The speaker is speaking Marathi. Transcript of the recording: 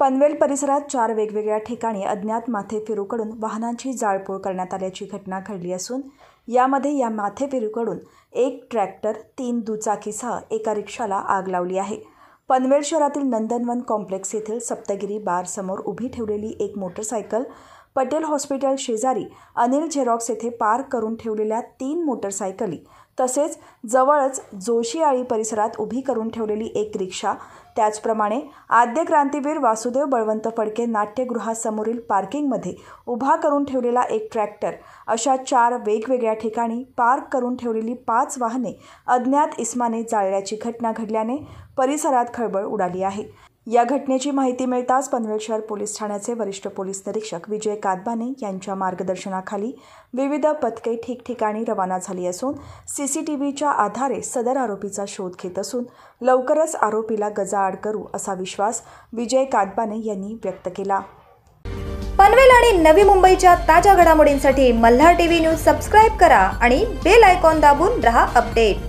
पनवेल परिसरात चार वेगवेगळ्या ठिकाणी अज्ञात माथेफिरूकडून वाहनांची जाळपोळ करण्यात आल्याची घटना घडली असून यामध्ये या माथेफिरूकडून एक ट्रॅक्टर तीन दुचाकीसह एका रिक्षाला आग लावली आहे पनवेल शहरातील नंदनवन कॉम्प्लेक्स येथील सप्तगिरी बारसमोर उभी ठेवलेली एक मोटरसायकल पटेल हॉस्पिटल शेजारी अनिल झेरॉक्स येथे पार्क करून ठेवलेल्या तीन मोटरसायकली तसेच जवळच जोशीआळी परिसरात उभी करून ठेवलेली एक रिक्षा त्याचप्रमाणे आद्य क्रांतीवीर वासुदेव बळवंत फडके नाट्यगृहासमोरील पार्किंगमध्ये उभा करून ठेवलेला एक ट्रॅक्टर अशा चार वेगवेगळ्या ठिकाणी पार्क करून ठेवलेली पाच वाहने अज्ञात इस्माने जाळल्याची घटना घडल्याने परिसरात खळबळ उडाली आहे या घटनेची माहिती मिळताच पनवेल शहर पोलीस ठाण्याचे वरिष्ठ पोलीस निरीक्षक विजय कादबाने यांच्या मार्गदर्शनाखाली विविध पथके ठिकठिकाणी रवाना झाली असून सीसीटीव्हीच्या आधारे सदर आरोपीचा शोध घेत असून लवकरच आरोपीला गजाआड करू असा विश्वास विजय कादबाने यांनी व्यक्त केला पनवेल आणि नवी मुंबईच्या ताज्या घडामोडींसाठी मल्हार टीव्ही न्यूज सबस्क्राईब करा आणि बेल आयकॉन दाबून रहा अपडेट